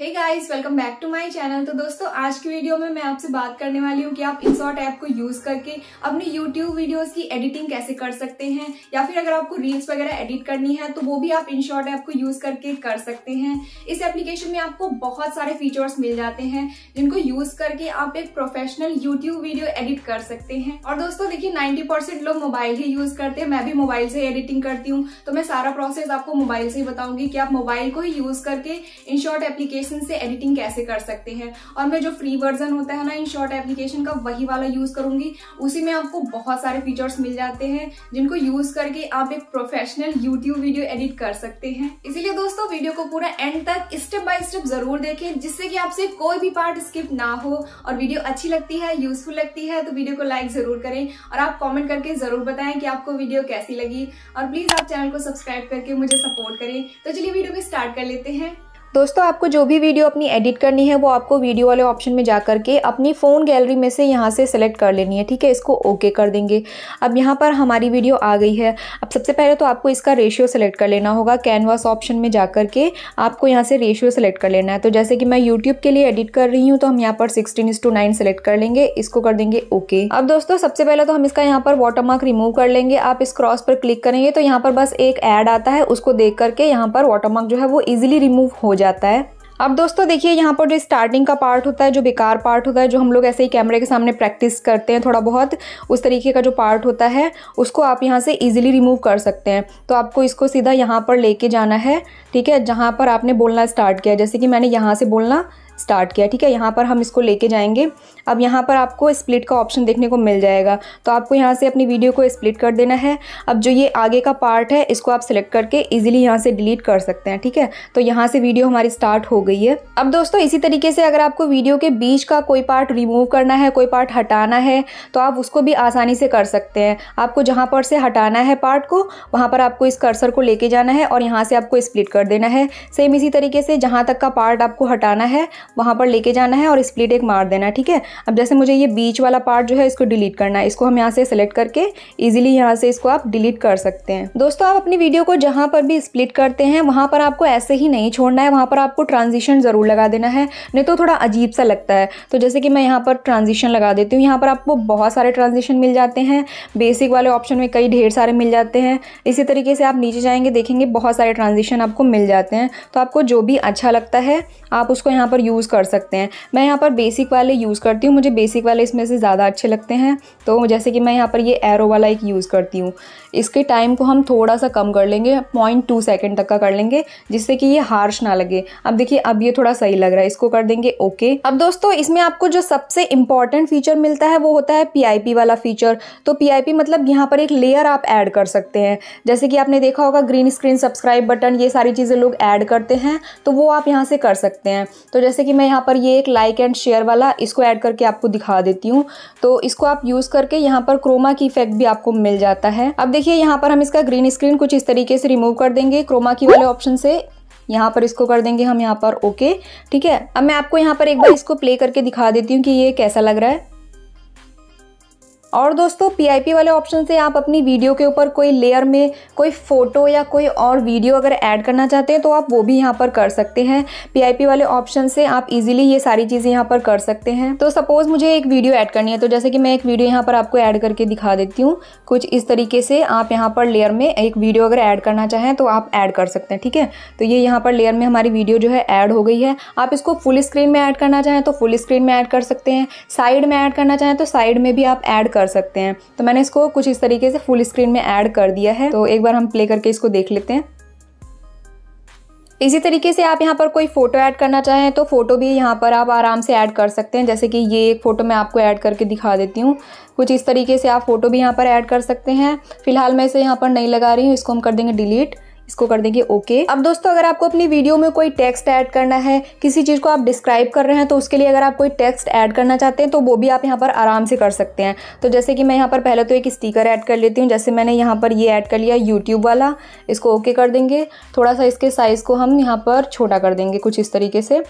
hey guys welcome back to my channel तो दोस्तों आज की वीडियो में मैं आपसे बात करने वाली हूँ कि आप शॉर्ट ऐप को यूज करके अपनी यूट्यूब वीडियोस की एडिटिंग कैसे कर सकते हैं या फिर अगर आपको रील्स वगैरह एडिट करनी है तो वो भी आप इंसॉर्ट ऐप को यूज करके कर सकते हैं इस एप्लीकेशन में आपको बहुत सारे फीचर्स मिल जाते हैं जिनको यूज करके आप एक प्रोफेशनल यूट्यूब वीडियो एडिट कर सकते हैं और दोस्तों देखिये नाइन्टी लोग मोबाइल ही यूज करते हैं मैं भी मोबाइल से एडिटिंग करती हूँ तो मैं सारा प्रोसेस आपको मोबाइल से ही बताऊंगी कि आप मोबाइल को ही यूज करके इनशॉर्ट एप्लीकेशन एप्लीकेशन से एडिटिंग कैसे कर सकते हैं और मैं जो फ्री वर्जन होता है ना इन शॉर्ट एप्लीकेशन का वही वाला यूज करूंगी उसी में आपको बहुत सारे फीचर्स मिल जाते हैं जिनको यूज करके आप एक प्रोफेशनल यूट्यूब वीडियो एडिट कर सकते हैं इसीलिए दोस्तों वीडियो को पूरा एंड तक स्टेप बाय स्टेप जरूर देखें जिससे कि आपसे कोई भी पार्ट स्किप ना हो और वीडियो अच्छी लगती है यूजफुल लगती है तो वीडियो को लाइक जरूर करें और आप कमेंट करके जरूर बताएं कि आपको वीडियो कैसी लगी और प्लीज आप चैनल को सब्सक्राइब करके मुझे सपोर्ट करें तो चलिए वीडियो को स्टार्ट कर लेते हैं दोस्तों आपको जो भी वीडियो अपनी एडिट करनी है वो आपको वीडियो वाले ऑप्शन में जा के अपनी फ़ोन गैलरी में से यहाँ से सेलेक्ट कर लेनी है ठीक है इसको ओके कर देंगे अब यहाँ पर हमारी वीडियो आ गई है अब सबसे पहले तो आपको इसका रेशियो सेलेक्ट कर लेना होगा कैनवास ऑप्शन में जा के आपको यहाँ से रेशियो सेलेक्ट कर लेना है तो जैसे कि मैं यूट्यूब के लिए एडिट कर रही हूँ तो हम यहाँ पर सिक्सटीन इस टू नाइन सेलेक्ट कर लेंगे इसको कर देंगे ओके अब दोस्तों सबसे पहले तो हम इसका यहाँ पर वाटर मार्क रिमूव कर लेंगे आप इस क्रॉस पर क्लिक करेंगे तो यहाँ पर बस एक ऐड आता है उसको देख करके यहाँ पर वाटर मार्क जो है वो इजिली रिमूव हो जाए जाता है अब दोस्तों देखिए यहाँ पर जो स्टार्टिंग का पार्ट होता है जो बेकार पार्ट होता है जो हम लोग ऐसे ही कैमरे के सामने प्रैक्टिस करते हैं थोड़ा बहुत उस तरीके का जो पार्ट होता है उसको आप यहाँ से इजीली रिमूव कर सकते हैं तो आपको इसको सीधा यहाँ पर लेके जाना है ठीक है जहाँ पर आपने बोलना स्टार्ट किया जैसे कि मैंने यहाँ से बोलना स्टार्ट किया ठीक है यहाँ पर हम इसको लेके जाएंगे अब यहाँ पर आपको स्प्लिट का ऑप्शन देखने को मिल जाएगा तो आपको यहाँ से अपनी वीडियो को स्प्लिट कर देना है अब जो ये आगे का पार्ट है इसको आप सेलेक्ट करके ईजिली यहाँ से डिलीट कर सकते हैं ठीक है तो यहाँ से वीडियो हमारी स्टार्ट हो गई है अब दोस्तों इसी तरीके से अगर आपको वीडियो के बीच का कोई पार्ट रिमूव करना है कोई पार्ट हटाना है तो आप उसको भी आसानी से कर सकते हैं आपको जहाँ पर से हटाना है पार्ट को वहाँ पर आपको इस कर्सर को लेके जाना है और यहाँ से आपको स्प्लिट कर देना है सेम इसी तरीके से जहाँ तक का पार्ट आपको हटाना है वहाँ पर लेके जाना है और स्प्लिट एक मार देना है ठीक है अब जैसे मुझे ये बीच वाला पार्ट जो है इसको डिलीट करना है इसको हम यहाँ से सेलेक्ट करके ईजिली यहाँ से इसको आप डिलीट कर सकते हैं दोस्तों आप अपनी वीडियो को जहाँ पर भी स्प्लिट करते हैं वहाँ पर आपको ऐसे ही नहीं छोड़ना है वहाँ पर आपको ट्रांजिशन ज़रूर लगा देना है नहीं तो थोड़ा अजीब सा लगता है तो जैसे कि मैं यहाँ पर ट्रांजिशन लगा देती हूँ यहाँ पर आपको बहुत सारे ट्रांजिशन मिल जाते हैं बेसिक वाले ऑप्शन में कई ढेर सारे मिल जाते हैं इसी तरीके से आप नीचे जाएंगे देखेंगे बहुत सारे ट्रांजिशन आपको मिल जाते हैं तो आपको जो भी अच्छा लगता है आप उसको यहाँ पर यूज़ यूज़ कर सकते हैं मैं यहाँ पर बेसिक वाले यूज़ करती हूँ मुझे बेसिक वाले इसमें से ज़्यादा अच्छे लगते हैं तो जैसे कि मैं यहाँ पर ये एरो वाला एक यूज़ करती हूँ इसके टाइम को हम थोड़ा सा कम कर लेंगे पॉइंट टू सेकेंड तक का कर लेंगे जिससे कि ये हार्श ना लगे अब देखिए अब ये थोड़ा सही लग रहा है इसको कर देंगे ओके अब दोस्तों इसमें आपको जो सबसे इंपॉर्टेंट फीचर मिलता है वो होता है पी वाला फीचर तो पी मतलब यहाँ पर एक लेयर आप ऐड कर सकते हैं जैसे कि आपने देखा होगा ग्रीन स्क्रीन सब्सक्राइब बटन ये सारी चीज़ें लोग ऐड करते हैं तो वो आप यहाँ से कर सकते हैं तो जैसे कि मैं यहाँ पर ये एक लाइक एंड शेयर वाला इसको ऐड करके आपको दिखा देती हूँ तो इसको आप यूज़ करके यहाँ पर क्रोमा की इफेक्ट भी आपको मिल जाता है अब देखिए यहाँ पर हम इसका ग्रीन स्क्रीन कुछ इस तरीके से रिमूव कर देंगे क्रोमा की वाले ऑप्शन से यहाँ पर इसको कर देंगे हम यहाँ पर ओके ठीक है अब मैं आपको यहाँ पर एक बार इसको प्ले करके दिखा देती हूँ कि ये कैसा लग रहा है और दोस्तों पी वाले ऑप्शन से आप अपनी वीडियो के ऊपर कोई लेयर में कोई फ़ोटो या कोई और वीडियो अगर ऐड करना चाहते हैं तो आप वो भी यहाँ पर कर सकते हैं पी वाले ऑप्शन से आप इजीली ये सारी चीज़ें यहाँ पर कर सकते हैं तो सपोज़ मुझे एक वीडियो ऐड करनी है तो जैसे कि मैं एक वीडियो यहाँ पर आपको ऐड करके दिखा देती हूँ कुछ इस तरीके से आप यहाँ पर लेयर में एक वीडियो अगर ऐड करना चाहें तो आप ऐड कर सकते हैं ठीक है तो ये यहाँ पर लेयर में हमारी वीडियो जो है ऐड हो गई है आप इसको फुल स्क्रीन में ऐड करना चाहें तो फुल स्क्रीन में ऐड कर सकते हैं साइड में ऐड करना चाहें तो साइड में भी आप ऐड कर कर सकते हैं तो मैंने इसको कुछ इस तरीके से फुल स्क्रीन में ऐड कर दिया है तो एक बार हम प्ले करके इसको देख लेते हैं इसी तरीके से आप यहाँ पर कोई फ़ोटो ऐड करना चाहें तो फ़ोटो भी यहाँ पर आप आराम से ऐड कर सकते हैं जैसे कि ये एक फ़ोटो मैं आपको ऐड करके दिखा देती हूँ कुछ इस तरीके से आप फ़ोटो भी यहाँ पर ऐड कर सकते हैं फिलहाल मैं इसे यहाँ पर नहीं लगा रही हूँ इसको हम कर देंगे डिलीट इसको कर देंगे ओके अब दोस्तों अगर आपको अपनी वीडियो में कोई टेक्स्ट ऐड करना है किसी चीज़ को आप डिस्क्राइब कर रहे हैं तो उसके लिए अगर आप कोई टेक्स्ट ऐड करना चाहते हैं तो वो भी आप यहाँ पर आराम से कर सकते हैं तो जैसे कि मैं यहाँ पर पहले तो एक स्टीकर ऐड कर लेती हूँ जैसे मैंने यहाँ पर ये ऐड कर लिया यूट्यूब वाला इसको ओके कर देंगे थोड़ा सा इसके साइज़ को हम यहाँ पर छोटा कर देंगे कुछ इस तरीके से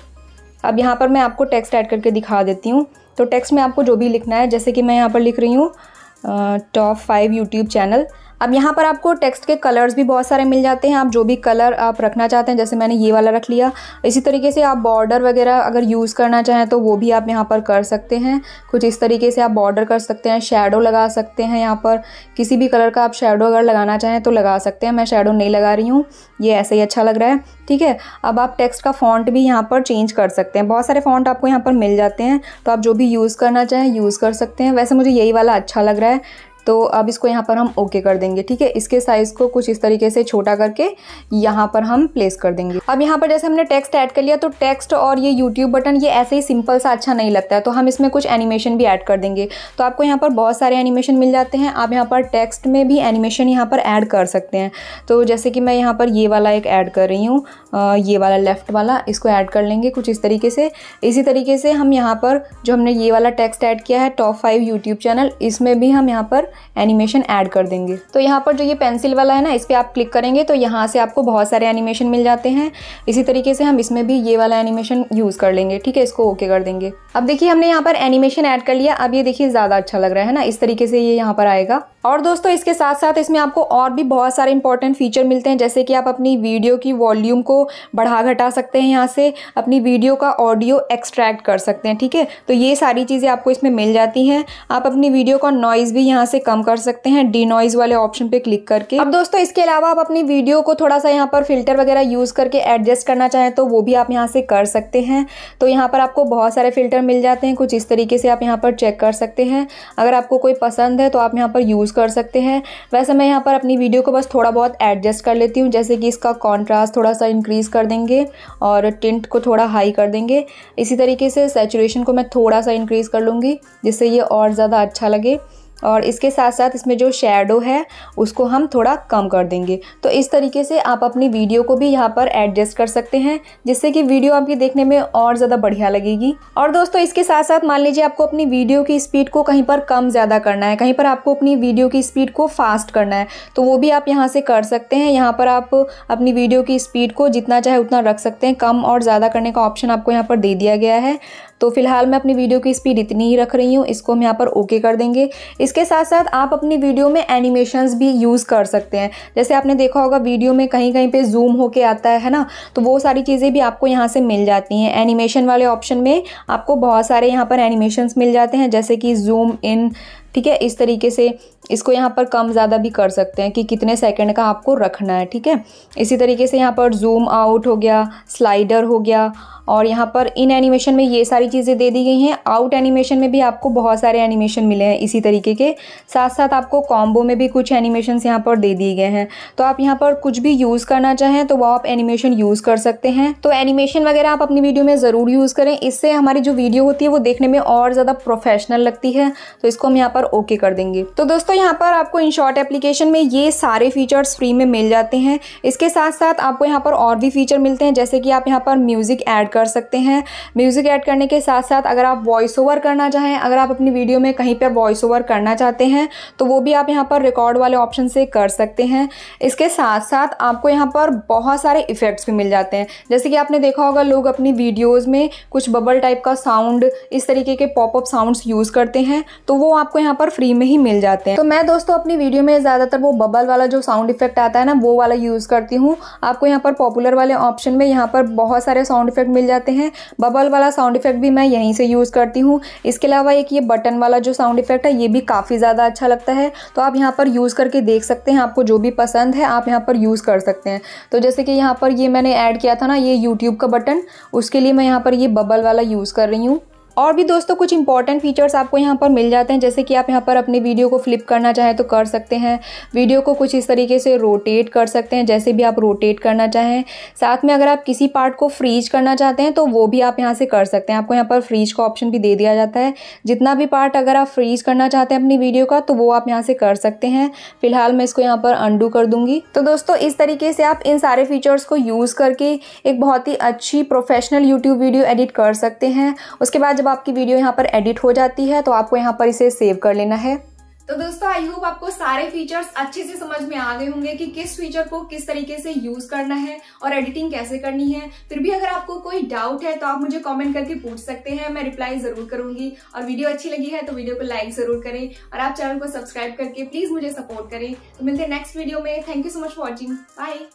अब यहाँ पर मैं आपको टेक्स्ट ऐड करके दिखा देती हूँ तो टेक्स्ट में आपको जो भी लिखना है जैसे कि मैं यहाँ पर लिख रही हूँ टॉप फाइव यूट्यूब चैनल अब यहाँ पर आपको टेक्स्ट के कलर्स भी बहुत सारे मिल जाते हैं आप जो भी कलर आप रखना चाहते हैं जैसे मैंने ये वाला रख लिया इसी तरीके से आप बॉर्डर वगैरह अगर यूज़ करना चाहें तो वो भी आप यहाँ पर कर सकते हैं कुछ इस तरीके से आप बॉर्डर कर सकते हैं शेडो लगा सकते हैं यहाँ पर किसी भी कलर का आप शेडो अगर लगाना चाहें तो लगा सकते हैं मैं शेडो नहीं लगा रही हूँ ये ऐसे ही अच्छा लग रहा है ठीक है अब आप टेक्स्ट का फॉन्ट भी यहाँ पर चेंज कर सकते हैं बहुत सारे फॉन्ट आपको यहाँ पर मिल जाते हैं तो आप जो भी यूज़ करना चाहें यूज़ कर सकते हैं वैसे मुझे यही वाला अच्छा लग रहा है तो अब इसको यहाँ पर हम ओके कर देंगे ठीक है इसके साइज़ को कुछ इस तरीके से छोटा करके यहाँ पर हम प्लेस कर देंगे अब यहाँ पर जैसे हमने टेक्स्ट ऐड कर लिया तो टेक्स्ट और ये यूट्यूब बटन ये ऐसे ही सिंपल सा अच्छा नहीं लगता है तो हम इसमें कुछ एनिमेशन भी ऐड कर देंगे तो आपको यहाँ पर बहुत सारे एनिमेशन मिल जाते हैं आप यहाँ पर टेक्स्ट में भी एनिमेशन यहाँ पर ऐड कर सकते हैं तो जैसे कि मैं यहाँ पर ये वाला एक ऐड कर रही हूँ ये वाला लेफ़्ट वाला इसको ऐड कर लेंगे कुछ इस तरीके से इसी तरीके से हम यहाँ पर जो हमने ये वाला टेक्स्ट ऐड किया है टॉप फाइव यूट्यूब चैनल इसमें भी हम यहाँ पर एनिमेशन ऐड कर देंगे तो यहाँ पर जो ये पेंसिल वाला है ना इस पर आप क्लिक करेंगे तो यहाँ से आपको बहुत सारे एनिमेशन मिल जाते हैं इसी तरीके से हम इसमें भी ये वाला एनिमेशन यूज़ कर लेंगे ठीक है इसको ओके कर देंगे अब देखिए हमने यहाँ पर एनिमेशन ऐड कर लिया अब ये देखिए ज़्यादा अच्छा लग रहा है ना इस तरीके से ये यहाँ पर आएगा और दोस्तों इसके साथ साथ इसमें आपको और भी बहुत सारे इंपॉर्टेंट फीचर मिलते हैं जैसे कि आप अपनी वीडियो की वॉल्यूम को बढ़ा घटा सकते हैं यहाँ से अपनी वीडियो का ऑडियो एक्सट्रैक्ट कर सकते हैं ठीक है तो ये सारी चीज़ें आपको इसमें मिल जाती हैं आप अपनी वीडियो का नॉइज़ भी यहाँ से कम कर सकते हैं डी नॉइज वाले ऑप्शन पे क्लिक करके अब दोस्तों इसके अलावा आप अपनी वीडियो को थोड़ा सा यहाँ पर फिल्टर वगैरह यूज़ करके एडजस्ट करना चाहें तो वो भी आप यहाँ से कर सकते हैं तो यहाँ पर आपको बहुत सारे फिल्टर मिल जाते हैं कुछ इस तरीके से आप यहाँ पर चेक कर सकते हैं अगर आपको कोई पसंद है तो आप यहाँ पर यूज़ कर सकते हैं वैसे मैं यहाँ पर अपनी वीडियो को बस थोड़ा बहुत एडजस्ट कर लेती हूँ जैसे कि इसका कॉन्ट्रास्ट थोड़ा सा इंक्रीज़ कर देंगे और टिंट को थोड़ा हाई कर देंगे इसी तरीके से सेचुरेशन को मैं थोड़ा सा इंक्रीज़ कर लूँगी जिससे ये और ज़्यादा अच्छा लगे और इसके साथ साथ इसमें जो शेडो है उसको हम थोड़ा कम कर देंगे तो इस तरीके से आप अपनी वीडियो को भी यहाँ पर एडजस्ट कर सकते हैं जिससे कि वीडियो आपकी देखने में और ज़्यादा बढ़िया लगेगी और दोस्तों इसके साथ साथ मान लीजिए आपको अपनी वीडियो की स्पीड को कहीं पर कम ज़्यादा करना है कहीं पर आपको अपनी वीडियो की स्पीड को फास्ट करना है तो वो भी आप यहाँ से कर सकते हैं यहाँ पर आप अपनी वीडियो की स्पीड को जितना चाहे उतना रख सकते हैं कम और ज़्यादा करने का ऑप्शन आपको यहाँ पर दे दिया गया है तो फिलहाल मैं अपनी वीडियो की स्पीड इतनी ही रख रही हूँ इसको हम यहाँ पर ओके कर देंगे इसके साथ साथ आप अपनी वीडियो में एनिमेशंस भी यूज़ कर सकते हैं जैसे आपने देखा होगा वीडियो में कहीं कहीं पर जूम होके आता है ना तो वो सारी चीज़ें भी आपको यहाँ से मिल जाती हैं एनिमेशन वाले ऑप्शन में आपको बहुत सारे यहाँ पर एनिमेशन मिल जाते हैं जैसे कि जूम इन ठीक है इस तरीके से इसको यहाँ पर कम ज़्यादा भी कर सकते हैं कि कितने सेकंड का आपको रखना है ठीक है इसी तरीके से यहाँ पर जूम आउट हो गया स्लाइडर हो गया और यहाँ पर इन एनिमेशन में ये सारी चीज़ें दे दी गई हैं आउट एनिमेशन में भी आपको बहुत सारे एनिमेशन मिले हैं इसी तरीके के साथ साथ आपको कॉम्बो में भी कुछ एनिमेशन यहाँ पर दे दिए गए हैं तो आप यहाँ पर कुछ भी यूज़ करना चाहें तो वो आप एनिमेशन यूज़ कर सकते हैं तो एनिमेशन वगैरह आप अपनी वीडियो में ज़रूर यूज़ करें इससे हमारी जो वीडियो होती है वो देखने में और ज़्यादा प्रोफेशनल लगती है तो इसको हम यहाँ पर पर ओके कर देंगे तो दोस्तों यहाँ पर आपको इनशॉर्ट एप्लीकेशन में ये सारे फीचर्स फ्री में मिल जाते हैं इसके साथ साथ आपको यहाँ पर और भी फीचर मिलते हैं जैसे कि आप यहाँ पर म्यूज़िक ऐड कर सकते हैं म्यूज़िक ऐड करने के साथ साथ अगर आप वॉइस ओवर करना चाहें अगर आप अपनी वीडियो में कहीं पर वॉइस ओवर करना चाहते हैं तो वो भी आप यहाँ पर रिकॉर्ड वाले ऑप्शन से कर सकते हैं इसके साथ साथ आपको यहाँ पर बहुत सारे इफ़ेक्ट्स भी मिल जाते हैं जैसे कि आपने देखा होगा लोग अपनी वीडियोज़ में कुछ बबल टाइप का साउंड इस तरीके के पॉपअप साउंड्स यूज़ करते हैं तो वो आपको यहाँ यहाँ पर फ्री में ही मिल जाते हैं तो मैं दोस्तों अपनी वीडियो में ज़्यादातर वो बबल वाला जो साउंड इफेक्ट आता है ना वो वाला यूज़ करती हूँ आपको यहाँ पर पॉपुलर वाले ऑप्शन में यहाँ पर बहुत सारे साउंड इफेक्ट मिल जाते हैं बबल वाला साउंड इफेक्ट भी मैं यहीं से यूज़ करती हूँ इसके अलावा एक ये बटन वाला जो साउंड इफेक्ट है ये भी काफ़ी ज़्यादा अच्छा लगता है तो आप यहाँ पर यूज़ करके देख सकते हैं आपको जो भी पसंद है आप यहाँ पर यूज़ कर सकते हैं तो जैसे कि यहाँ पर ये मैंने ऐड किया था ना ये यूट्यूब का बटन उसके लिए मैं यहाँ पर ये बबल वाला यूज़ कर रही हूँ और भी दोस्तों कुछ इंपॉर्टेंट फीचर्स आपको यहाँ पर मिल जाते हैं जैसे कि आप यहाँ पर अपने वीडियो को फ्लिप करना चाहें तो कर सकते हैं वीडियो को कुछ इस तरीके से रोटेट कर सकते हैं जैसे भी आप रोटेट करना चाहें साथ में अगर आप किसी पार्ट को फ्रीज करना चाहते हैं तो वो भी आप यहाँ से कर सकते हैं आपको यहाँ पर फ्रीज का ऑप्शन भी दे दिया जाता है जितना भी पार्ट अगर आप फ्रीज करना चाहते हैं अपनी वीडियो का तो वो आप यहाँ से कर सकते हैं फिलहाल मैं इसको यहाँ पर अंडू कर दूँगी तो दोस्तों इस तरीके से आप इन सारे फीचर्स को यूज़ करके एक बहुत ही अच्छी प्रोफेशनल यूट्यूब वीडियो एडिट कर सकते हैं उसके बाद जब आपकी वीडियो यहाँ पर एडिट हो जाती है तो आपको यहाँ पर इसे सेव कर लेना है तो दोस्तों आई होप आपको सारे फीचर्स अच्छे से समझ में आ गए होंगे कि किस फीचर को किस तरीके से यूज करना है और एडिटिंग कैसे करनी है फिर भी अगर आपको कोई डाउट है तो आप मुझे कमेंट करके पूछ सकते हैं मैं रिप्लाई जरूर करूंगी और वीडियो अच्छी लगी है तो वीडियो को लाइक जरूर करें और आप चैनल को सब्सक्राइब करके प्लीज मुझे सपोर्ट करें तो मिलते हैं नेक्स्ट वीडियो में thank you so much for watching bye